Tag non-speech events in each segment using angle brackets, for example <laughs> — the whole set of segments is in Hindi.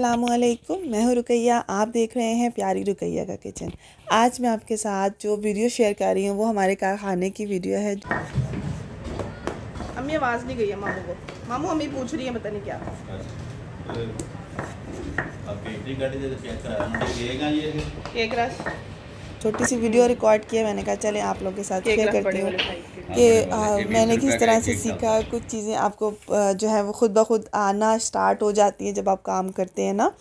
असलकुम मैं हूँ रुकैया आप देख रहे हैं प्यारी रुकैया का किचन आज मैं आपके साथ जो वीडियो शेयर कर रही हूँ वो हमारे कारखाने की वीडियो है अम्मी आवाज़ नहीं गई है मामू को मामू अम्मी पूछ रही है पता नहीं क्या अच्छा। छोटी सी वीडियो रिकॉर्ड किया मैंने कहा चले आप लोग के साथ शेयर करती हूँ हाँ, कि मैंने किस तरह से सीखा कुछ चीज़ें आपको जो है वो ख़ुद ब खुद आना स्टार्ट हो जाती है जब आप काम करते हैं ना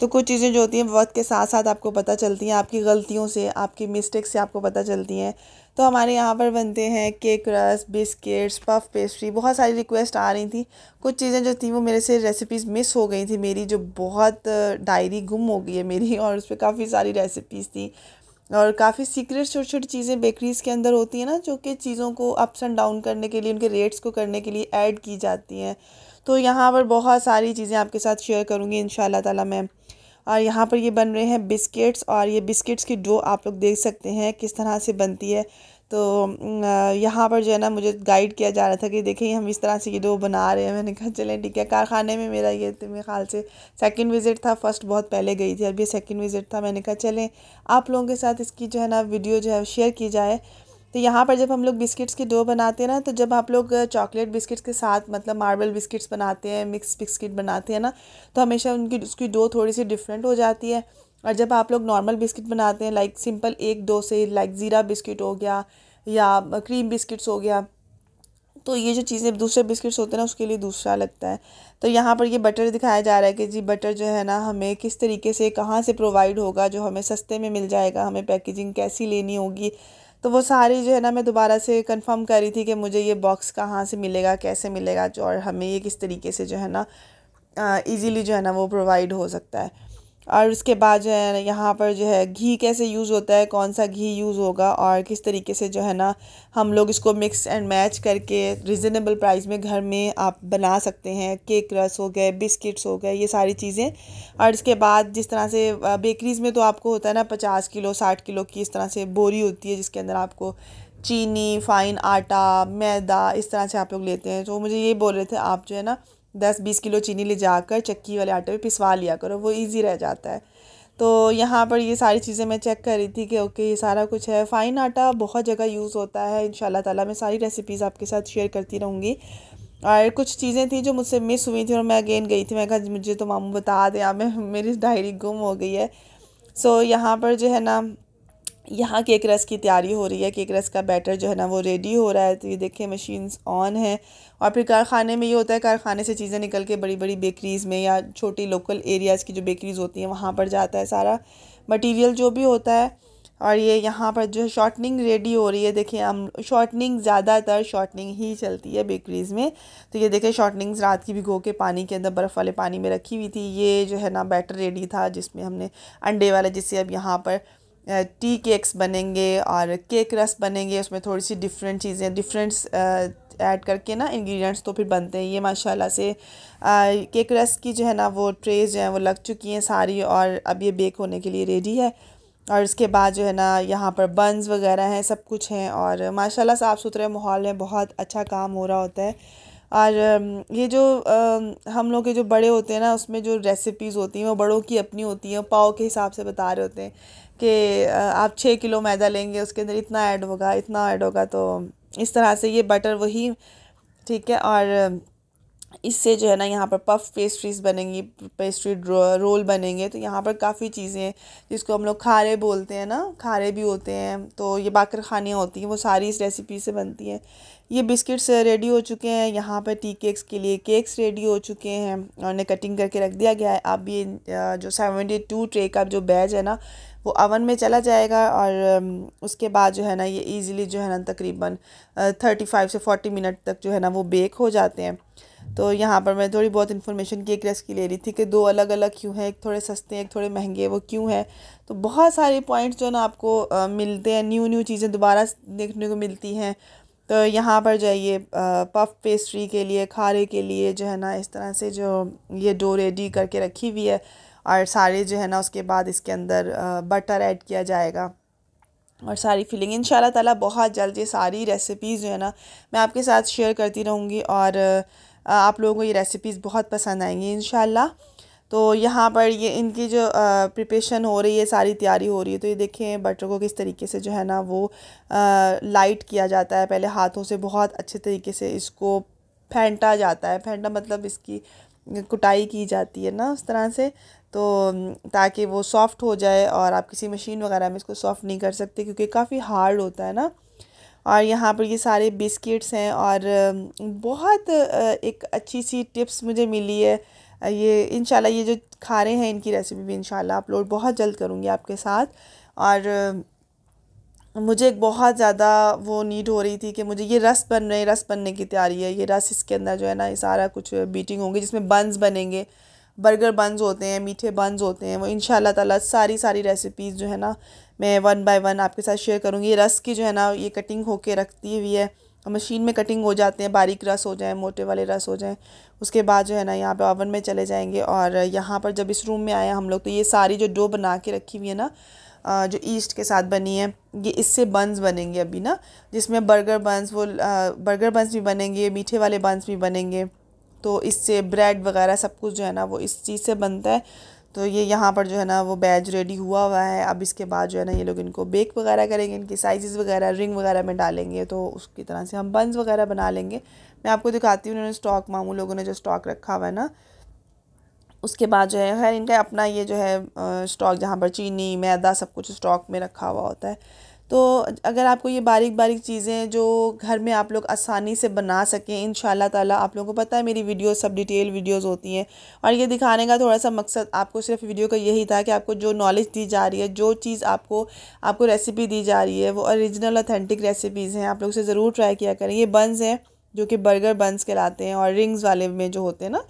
तो कुछ चीज़ें जो होती हैं वक्त के साथ साथ आपको पता चलती हैं आपकी गलतियों से आपकी मिस्टेक से आपको पता चलती हैं तो हमारे यहाँ पर बनते हैं केक रस बिस्किट्स पफ पेस्ट्री बहुत सारी रिक्वेस्ट आ रही थी कुछ चीज़ें जो थी वो मेरे से रेसिपीज़ मिस हो गई थी मेरी जो बहुत डायरी गुम हो गई है मेरी और उस पर काफ़ी सारी रेसिपीज़ थी और काफ़ी सीक्रेट छोटी छोटी चीज़ें बेकरीज़ के अंदर होती हैं ना जो कि चीज़ों को अप्स एंड डाउन करने के लिए उनके रेट्स को करने के लिए ऐड की जाती हैं तो यहाँ पर बहुत सारी चीज़ें आपके साथ शेयर करूँगी इन ताला मैं और यहाँ पर ये बन रहे हैं बिस्किट्स और ये बिस्किट्स की डो आप लोग देख सकते हैं किस तरह से बनती है तो यहाँ पर जो है ना मुझे गाइड किया जा रहा था कि देखिए हम इस तरह से ये डो बना रहे हैं मैंने कहा चलें ठीक है कारखाने में मेरा ये मेरे ख्याल से सेकंड विज़िट था फर्स्ट बहुत पहले गई थी अभी सेकंड विज़िट था मैंने कहा चलें आप लोगों के साथ इसकी जो है ना वीडियो जो है शेयर की जाए तो यहाँ पर जब हम लोग बिस्किट्स की डो बनाते हैं ना तो जब आप लोग चॉकलेट बिस्किट्स के साथ मतलब मार्बल बिस्किट्स बनाते हैं मिक्स बिस्किट बनाते हैं ना तो हमेशा उनकी उसकी डो थोड़ी सी डिफरेंट हो जाती है और जब आप लोग नॉर्मल बिस्किट बनाते हैं लाइक सिंपल एक दो से लाइक ज़ीरा बिस्किट हो गया या क्रीम बिस्किट्स हो गया तो ये जो चीज़ें दूसरे बिस्किट्स होते हैं ना उसके लिए दूसरा लगता है तो यहाँ पर ये बटर दिखाया जा रहा है कि जी बटर जो है ना हमें किस तरीके से कहाँ से प्रोवाइड होगा जो हमें सस्ते में मिल जाएगा हमें पैकेजिंग कैसी लेनी होगी तो वो सारी जो है ना मैं दोबारा से कंफर्म कर रही थी कि मुझे ये बॉक्स कहाँ से मिलेगा कैसे मिलेगा और हमें ये किस तरीके से जो है ना ईज़िली जो है ना वो प्रोवाइड हो सकता है और उसके बाद जो है यहाँ पर जो है घी कैसे यूज़ होता है कौन सा घी यूज़ होगा और किस तरीके से जो है ना हम लोग इसको मिक्स एंड मैच करके रिजनेबल प्राइस में घर में आप बना सकते हैं केक रस हो गए बिस्किट्स हो गए ये सारी चीज़ें और इसके बाद जिस तरह से बेकरीज़ में तो आपको होता है ना पचास किलो साठ किलो की इस तरह से बोरी होती है जिसके अंदर आपको चीनी फ़ाइन आटा मैदा इस तरह से आप लोग लेते हैं तो मुझे ये बोल रहे थे आप जो है ना दस बीस किलो चीनी ले जाकर चक्की वाले आटे में पिसवा लिया करो वो ईजी रह जाता है तो यहाँ पर ये सारी चीज़ें मैं चेक कर रही थी कि ओके ये सारा कुछ है फ़ाइन आटा बहुत जगह यूज़ होता है इन ताला मैं सारी रेसिपीज़ आपके साथ शेयर करती रहूँगी और कुछ चीज़ें थी जो मुझसे मिस हुई थी और मैं अगेन गई थी मैं कहा मुझे तो मामू बता दें मैं मेरी डायरी गुम हो गई है सो यहाँ पर जो है ना यहाँ केक रस की तैयारी हो रही है केक रस का बैटर जो है ना वो रेडी हो रहा है तो ये देखिए मशीन्स ऑन है और फिर कारखाने में ये होता है कारखाने से चीज़ें निकल के बड़ी बड़ी बेकरीज़ में या छोटी लोकल एरियाज़ की जो बेकरीज़ होती हैं वहाँ पर जाता है सारा मटेरियल जो भी होता है और ये यहाँ पर जो है शॉर्टनिंग रेडी हो रही है देखिए हम शॉर्टनिंग ज़्यादातर शॉर्टनिंग ही चलती है बेकरीज़ में तो ये देखिए शॉर्टनिंग्स रात की भिगो के पानी के अंदर बर्फ़ वाले पानी में रखी हुई थी ये जो है ना बैटर रेडी था जिसमें हमने अंडे वाला जिससे अब यहाँ पर टी केक्स बनेंगे और केक रस बनेंगे उसमें थोड़ी सी डिफरेंट चीज़ें डिफरेंट्स ऐड करके ना इंग्रेडिएंट्स तो फिर बनते हैं ये माशाल्लाह से आ, केक रस की जो है ना वो ट्रेज जो है वो लग चुकी हैं सारी और अब ये बेक होने के लिए रेडी है और इसके बाद जो है ना यहाँ पर बंस वगैरह हैं सब कुछ हैं और माशाल्लाह साफ़ सुथरे माहौल में बहुत अच्छा काम हो रहा होता है और ये जो आ, हम लोग के जो बड़े होते हैं ना उसमें जो रेसिपीज़ होती हैं वो बड़ों की अपनी होती हैं पाओ के हिसाब से बता रहे होते हैं कि आप छः किलो मैदा लेंगे उसके अंदर इतना ऐड होगा इतना ऐड होगा तो इस तरह से ये बटर वही ठीक है और इससे जो है ना यहाँ पर पफ पेस्ट्रीज बनेंगी पेस्ट्री रोल बनेंगे तो यहाँ पर काफ़ी चीज़ें जिसको हम लोग खारे बोलते हैं ना खारे भी होते हैं तो ये बाकर खानियाँ होती हैं वो सारी इस रेसिपी से बनती हैं ये बिस्किट्स रेडी हो चुके हैं यहाँ पर टी केक्स के लिए केक्स रेडी हो चुके हैं और उन्हें कटिंग करके रख दिया गया है अब ये जो सेवेंटी टू ट्रे का जो बैज है ना वो अवन में चला जाएगा और उसके बाद जो है ना ये ईज़िली जो है ना तकरीबन थर्टी फाइव से फोर्टी मिनट तक जो है ना वो बेक हो जाते हैं तो यहाँ पर मैं थोड़ी बहुत इन्फॉर्मेशन की एक रेसिपी ले रही थी कि दो अलग अलग क्यों हैं एक थोड़े सस्ते हैं एक थोड़े महंगे वो क्यों हैं तो बहुत सारे पॉइंट्स जो है ना आपको मिलते हैं न्यू न्यू चीज़ें दोबारा देखने को मिलती हैं तो यहाँ पर जाइए पफ पेस्ट्री के लिए खारे के लिए जो है ना इस तरह से जो ये डो रेडी करके रखी हुई है और सारे जो है ना उसके बाद इसके अंदर बटर ऐड किया जाएगा और सारी फीलिंग इन ताला बहुत जल्द ये सारी रेसिपीज़ जो है ना मैं आपके साथ शेयर करती रहूँगी और आप लोगों को ये रेसिपीज़ बहुत पसंद आएंगी इन तो यहाँ पर ये इनकी जो प्रिपरेशन हो रही है सारी तैयारी हो रही है तो ये देखें बटर को किस तरीके से जो है ना वो आ, लाइट किया जाता है पहले हाथों से बहुत अच्छे तरीके से इसको फेंटा जाता है फेंटा मतलब इसकी कुटाई की जाती है ना उस तरह से तो ताकि वो सॉफ़्ट हो जाए और आप किसी मशीन वगैरह में इसको सॉफ़्ट नहीं कर सकते क्योंकि काफ़ी हार्ड होता है ना और यहाँ पर ये सारे बिस्किट्स हैं और बहुत एक अच्छी सी टिप्स मुझे मिली है ये इन ये जो खा रहे हैं इनकी रेसिपी भी इन अपलोड बहुत जल्द करूँगी आपके साथ और मुझे एक बहुत ज़्यादा वो नीड हो रही थी कि मुझे ये रस बन रहे रस बनने की तैयारी है ये रस इसके अंदर जो है ना ये सारा कुछ बीटिंग होंगे जिसमें बंस बनेंगे बर्गर बन्स होते हैं मीठे बन्स होते हैं वो इन ताला सारी सारी रेसिपीज़ जो है ना मैं वन बाय वन आपके साथ शेयर करूँगी ये रस की जो है ना ये कटिंग होके रखती हुई है मशीन में कटिंग हो जाते हैं बारीक रस हो जाए मोटे वाले रस हो जाएँ उसके बाद जो है ना यहाँ पे ओवन में चले जाएंगे और यहाँ पर जब इस रूम में आए हम लोग तो ये सारी जो डो बना के रखी हुई है ना जो ईस्ट के साथ बनी है ये इससे बंस बनेंगे अभी ना जिसमें बर्गर बंस वो बर्गर बंस भी बनेंगे मीठे वाले बंस भी बनेंगे तो इससे ब्रेड वगैरह सब कुछ जो है ना वो इस चीज़ से बनता है तो ये यहाँ पर जो है ना वो बैज रेडी हुआ हुआ है अब इसके बाद जो है ना ये लोग इनको बेक वगैरह करेंगे इनकी साइज़ वगैरह रिंग वगैरह में डालेंगे तो उसकी तरह से हम बंस वगैरह बना लेंगे मैं आपको दिखाती हूँ उन्होंने स्टॉक मामू लोगों ने जो स्टॉक रखा हुआ है ना उसके बाद जो है खैर इनका अपना ये जो है स्टॉक जहाँ पर चीनी मैदा सब कुछ स्टॉक में रखा हुआ होता है तो अगर आपको ये बारीक बारीक चीज़ें जो घर में आप लोग आसानी से बना सकें इन ताला आप लोगों को पता है मेरी वीडियो सब डिटेल वीडियोस होती हैं और ये दिखाने का थोड़ा सा मकसद आपको सिर्फ वीडियो का यही था कि आपको जो नॉलेज दी जा रही है जो चीज़ आपको आपको रेसिपी दी जा रही है वो औरिजिनल ऑथेंटिक रेसिपीज़ हैं आप लोग से ज़रूर ट्राई किया करें ये बंस हैं जो कि बर्गर बंस कहलाते हैं और रिंग्स वाले में जो होते हैं ना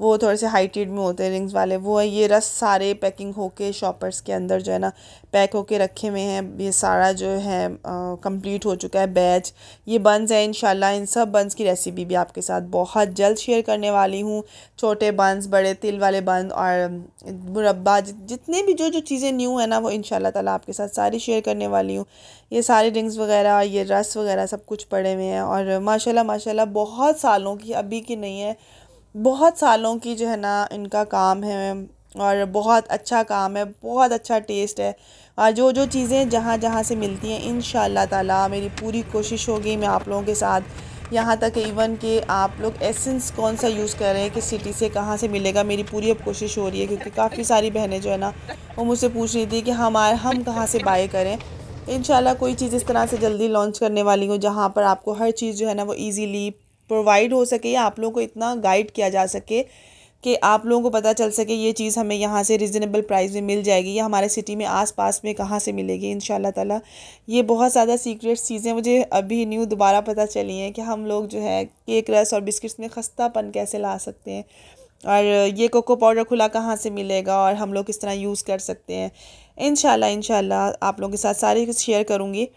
वो थोड़े से हाइटेड में होते हैं रिंग्स वाले वो है ये रस सारे पैकिंग होके शॉपर्स के अंदर जो है ना पैक होके रखे हुए हैं ये सारा जो है कंप्लीट हो चुका है बैच ये बन्स हैं इन इन सब बन्स की रेसिपी भी आपके साथ बहुत जल्द शेयर करने वाली हूँ छोटे बन्स बड़े तिल वाले बन और मुरबा जितने भी जो जो चीज़ें न्यू हैं ना वो इन ताला आपके साथ सारी शेयर करने वाली हूँ ये सारे रिंग्स वगैरह ये रस वगैरह सब कुछ पड़े हुए हैं और माशाला माशा बहुत सालों की अभी की नहीं है बहुत सालों की जो है ना इनका काम है और बहुत अच्छा काम है बहुत अच्छा टेस्ट है और जो जो चीज़ें जहाँ जहाँ से मिलती हैं इन ताला मेरी पूरी कोशिश होगी मैं आप लोगों के साथ यहाँ तक इवन कि आप लोग एसेंस कौन सा यूज़ कर रहे हैं कि सिटी से कहाँ से मिलेगा मेरी पूरी अब कोशिश हो रही है क्योंकि काफ़ी सारी बहनें जो है ना वो मुझसे पूछ रही थी कि हमारे हम कहाँ से बाय करें इन कोई चीज़ इस तरह से जल्दी लॉन्च करने वाली हूँ जहाँ पर आपको हर चीज़ जो है ना वो ईज़िली प्रोवाइड हो सके या आप लोगों को इतना गाइड किया जा सके कि आप लोगों को पता चल सके ये चीज़ हमें यहाँ से रिजनेबल प्राइस में मिल जाएगी या हमारे सिटी में आसपास में कहाँ से मिलेगी इन ताला ये बहुत ज़्यादा सीक्रेट चीज़ें मुझे अभी न्यू दोबारा पता चली हैं कि हम लोग जो है केक रस और बिस्किट्स में खस्तापन कैसे ला सकते हैं और ये कोको पाउडर खुला कहाँ से मिलेगा और हम लोग किस तरह यूज़ कर सकते हैं इन शाला आप लोगों के साथ सारी कुछ शेयर करूँगी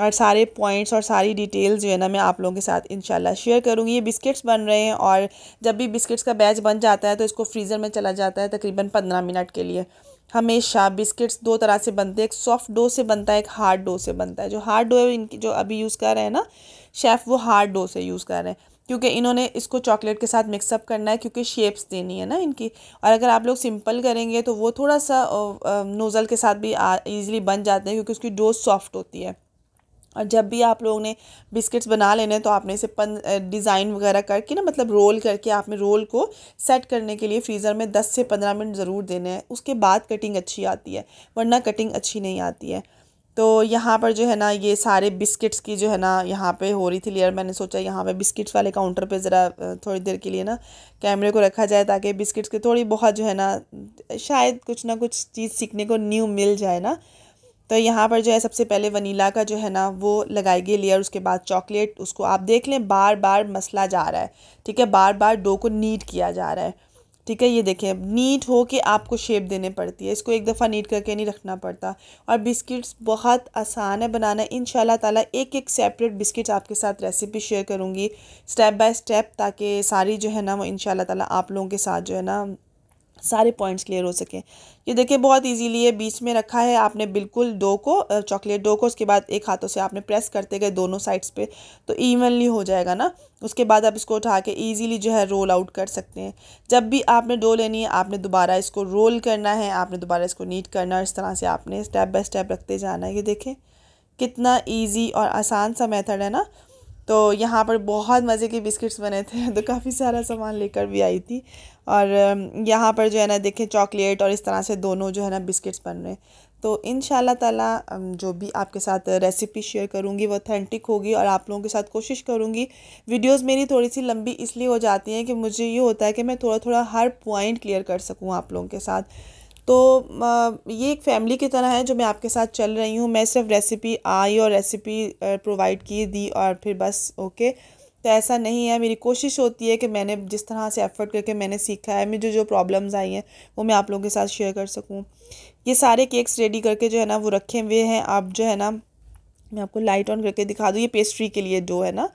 और सारे पॉइंट्स और सारी डिटेल्स जो है ना मैं आप लोगों के साथ इंशाल्लाह शेयर करूँगी ये बिस्किट्स बन रहे हैं और जब भी बिस्किट्स का बैच बन जाता है तो इसको फ्रीज़र में चला जाता है तकरीबन पंद्रह मिनट के लिए हमेशा बिस्किट्स दो तरह से बनते हैं एक सॉफ्ट डो से बनता है एक हार्ड डो से बनता है जो हार्ड डो है इनकी जो अभी यूज़ कर रहे हैं ना शेफ़ वो हार्ड डो से यूज़ कर रहे हैं क्योंकि इन्होंने इसको चॉकलेट के साथ मिक्सअप करना है क्योंकि शेप्स देनी है ना इनकी और अगर आप लोग सिंपल करेंगे तो वो थोड़ा सा नोज़ल के साथ भी ईज़िली बन जाते हैं क्योंकि उसकी डो सॉफ्ट होती है और जब भी आप लोगों ने बिस्किट्स बना लेने तो आपने इसे पन डिज़ाइन वगैरह करके ना मतलब रोल करके आपने रोल को सेट करने के लिए फ्रीज़र में 10 से 15 मिनट ज़रूर देने हैं उसके बाद कटिंग अच्छी आती है वरना कटिंग अच्छी नहीं आती है तो यहाँ पर जो है ना ये सारे बिस्किट्स की जो है ना यहाँ पे हो रही थी लेयर मैंने सोचा यहाँ पे बिस्किट्स वाले काउंटर पे ज़रा थोड़ी देर के लिए ना कैमरे को रखा जाए ताकि बिस्किट्स के थोड़ी बहुत जो है ना शायद कुछ ना कुछ चीज़ सीखने को न्यू मिल जाए ना तो यहाँ पर जो है सबसे पहले वनीला का जो है ना वो लगाएगी लेयर उसके बाद चॉकलेट उसको आप देख लें बार बार मसला जा रहा है ठीक है बार बार डो को नीट किया जा रहा है ठीक है ये देखें नीट हो के आपको शेप देने पड़ती है इसको एक दफ़ा नीट करके नहीं रखना पड़ता और बिस्किट्स बहुत आसान है बनाना इन ताला एक एक सेपरेट बिस्किट्स आपके साथ रेसिपी शेयर करूँगी स्टेप बाय स्टेप ताकि सारी जो है ना वो इन ताला आप लोगों के साथ जो है ना सारे पॉइंट्स क्लियर हो सके ये देखिए बहुत इजीली है बीच में रखा है आपने बिल्कुल दो को चॉकलेट दो को उसके बाद एक हाथों से आपने प्रेस करते गए दोनों साइड्स पे तो इवनली हो जाएगा ना उसके बाद आप इसको उठा के ईजीली जो है रोल आउट कर सकते हैं जब भी आपने डो लेनी है आपने दोबारा इसको रोल करना है आपने दोबारा इसको नीट करना है इस तरह से आपने स्टेप बाय स्टेप रखते जाना है ये देखें कितना ईजी और आसान सा मैथड है ना तो यहाँ पर बहुत मज़े के बिस्किट्स बने थे तो काफ़ी सारा सामान लेकर भी आई थी और यहाँ पर जो है ना देखें चॉकलेट और इस तरह से दोनों जो है ना बिस्किट्स बन रहे हैं तो इन ताला जो भी आपके साथ रेसिपी शेयर करूँगी वो ऑथेंटिक होगी और आप लोगों के साथ कोशिश करूँगी वीडियोस मेरी थोड़ी सी लंबी इसलिए हो जाती हैं कि मुझे ये होता है कि मैं थोड़ा थोड़ा हर पॉइंट क्लियर कर सकूँ आप लोगों के साथ तो ये एक फैमिली की तरह है जो मैं आपके साथ चल रही हूँ मैं सिर्फ रेसिपी आई और रेसिपी प्रोवाइड की दी और फिर बस ओके तो ऐसा नहीं है मेरी कोशिश होती है कि मैंने जिस तरह से एफ़र्ट करके मैंने सीखा है मुझे जो प्रॉब्लम्स आई हैं वो मैं आप लोगों के साथ शेयर कर सकूँ ये सारे केक्स रेडी करके जो है ना वो रखे हुए हैं आप जो है ना मैं आपको लाइट ऑन करके दिखा दूँ ये पेस्ट्री के लिए डो है ना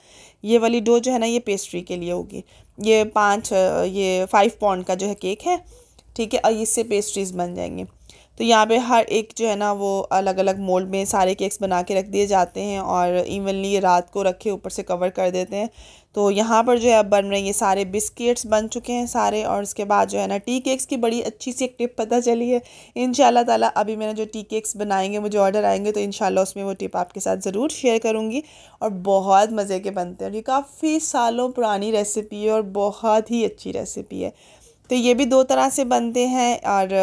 ये वाली डो जो है ना ये पेस्ट्री के लिए होगी ये पाँच ये फाइव पॉन्ड का जो है केक है ठीक है और इससे पेस्ट्रीज़ बन जाएंगी तो यहाँ पे हर एक जो है ना वो अलग अलग मोल्ड में सारे केक्स बना के रख दिए जाते हैं और इवनली ये रात को रखे ऊपर से कवर कर देते हैं तो यहाँ पर जो है अब बन रहे हैं ये सारे बिस्किट्स बन चुके हैं सारे और उसके बाद जो है ना टी केक्स की बड़ी अच्छी सी एक टिप पता चली है इन ताला अभी मैंने जो टी केक्स बनाएंगे मुझे ऑर्डर आएंगे तो इन उसमें वो टिप आपके साथ ज़रूर शेयर करूँगी और बहुत मज़े के बनते हैं और ये काफ़ी सालों पुरानी रेसिपी है और बहुत ही अच्छी रेसिपी है तो ये भी दो तरह से बनते हैं और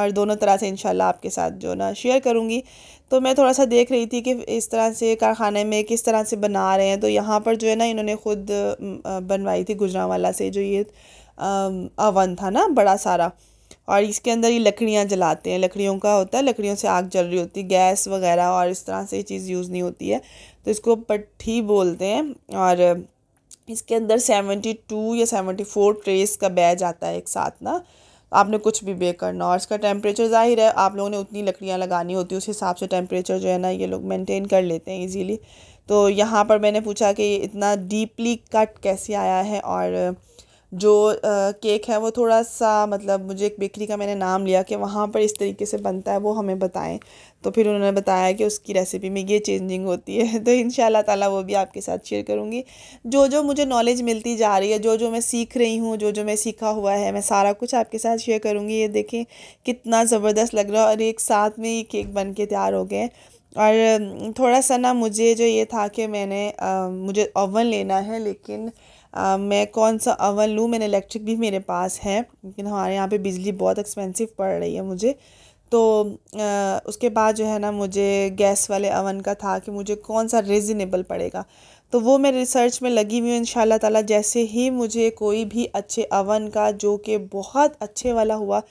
और दोनों तरह से इंशाल्लाह आपके साथ जो ना शेयर करूँगी तो मैं थोड़ा सा देख रही थी कि इस तरह से कारखाने में किस तरह से बना रहे हैं तो यहाँ पर जो है ना इन्होंने ख़ुद बनवाई थी गुजरावाला से जो ये अवन था ना बड़ा सारा और इसके अंदर ये लकड़ियाँ जलाते हैं लकड़ियों का होता है लकड़ियों से आग जल रही होती है गैस वगैरह और इस तरह से चीज़ यूज़ नहीं होती है तो इसको पट्ठी बोलते हैं और इसके अंदर सेवेंटी टू या सेवेंटी फोर ट्रेस का बैच आता है एक साथ ना आपने कुछ भी बेक करना और इसका टेम्परेचर ज़ाहिर है आप लोगों ने उतनी लकड़ियाँ लगानी होती है उस हिसाब से टेम्परेचर जो है ना ये लोग मेनटेन कर लेते हैं ईजीली तो यहाँ पर मैंने पूछा कि इतना डीपली कट कैसे आया है और जो केक है वो थोड़ा सा मतलब मुझे एक बेकरी का मैंने नाम लिया कि वहाँ पर इस तरीके से बनता है वो हमें बताएं तो फिर उन्होंने बताया कि उसकी रेसिपी में ये चेंजिंग होती है <laughs> तो इन ताला वो भी आपके साथ शेयर करूँगी जो जो मुझे नॉलेज मिलती जा रही है जो जो मैं सीख रही हूँ जो जो मैं सीखा हुआ है मैं सारा कुछ आपके साथ शेयर करूँगी ये देखें कितना ज़बरदस्त लग रहा है और एक साथ में ये केक बन के तैयार हो गए और थोड़ा सा ना मुझे जो ये था कि मैंने आ, मुझे ओवन लेना है लेकिन आ, मैं कौन सा अवन लूँ मैंने इलेक्ट्रिक भी मेरे पास है लेकिन हमारे यहाँ पे बिजली बहुत एक्सपेंसिव पड़ रही है मुझे तो आ, उसके बाद जो है ना मुझे गैस वाले अवन का था कि मुझे कौन सा रिजनेबल पड़ेगा तो वो मैं रिसर्च में लगी हुई हूँ इन ताला जैसे ही मुझे कोई भी अच्छे अवन का जो कि बहुत अच्छे वाला हुआ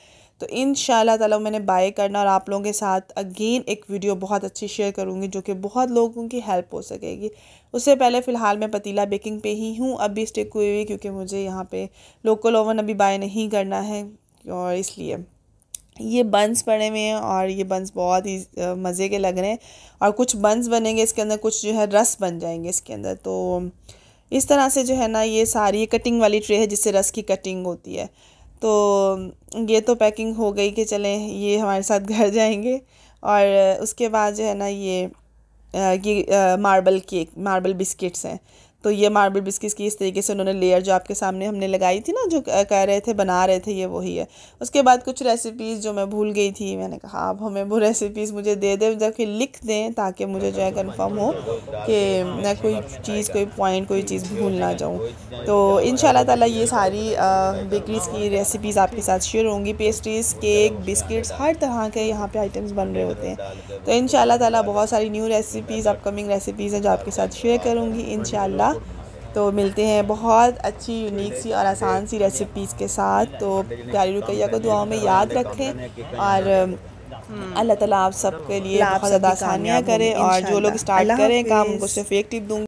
तो इन ताला मैंने बाय करना और आप लोगों के साथ अगेन एक वीडियो बहुत अच्छी शेयर करूँगी जो कि बहुत लोगों की हेल्प हो सकेगी उससे पहले फ़िलहाल मैं पतीला बेकिंग पे ही हूँ अभी स्टिक हुई हुई क्योंकि मुझे यहाँ पे लोकल ओवन अभी बाय नहीं करना है और इसलिए ये बंस पड़े हुए हैं और ये बंस बहुत ही मज़े के लग रहे हैं और कुछ बंस बनेंगे इसके अंदर कुछ जो है रस बन जाएंगे इसके अंदर तो इस तरह से जो है ना ये सारी कटिंग वाली ट्रे है जिससे रस की कटिंग होती है तो ये तो पैकिंग हो गई कि चलें ये हमारे साथ घर जाएंगे और उसके बाद जो है ना ये ये मार्बल केक मार्बल बिस्किट्स हैं तो ये मार्बल बिस्किट की इस तरीके से उन्होंने लेयर जो आपके सामने हमने लगाई थी ना जो कह रहे थे बना रहे थे ये वही है उसके बाद कुछ रेसिपीज़ जो मैं भूल गई थी मैंने कहा आप हमें वो रेसिपीज़ मुझे दे दें जबकि लिख दें ताकि मुझे जो है कन्फर्म हो कि मैं कोई चीज़ कोई पॉइंट कोई चीज़ भूल ना जाऊँ तो इन ताला ये सारी बेकरीज़ की रेसिपीज़ आपके साथ शेयर होंगी पेस्ट्रीज़ केक बिस्किट्स हर तरह के यहाँ पर आइटम्स बन रहे होते हैं तो इन ताला बहुत सारी न्यू रेसिपीज़ अपकमिंग रेसिपीज़ हैं जो आपके साथ शेयर करूँगी इन शाला तो मिलते हैं बहुत अच्छी यूनिक सी और आसान सी रेसिपीज़ के साथ तो प्यारी रुकैया को दुआओं में याद रखें और हम्म, अल्लाह ताला आप सबके लिए बहुत ज़्यादा आसानियाँ करें और जो लोग स्टार्ट करें काम उनको सिर्फ एक टिप दूँगी